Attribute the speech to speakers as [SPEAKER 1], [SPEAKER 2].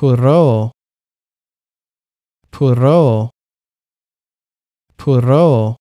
[SPEAKER 1] Puro. Puro. Puro.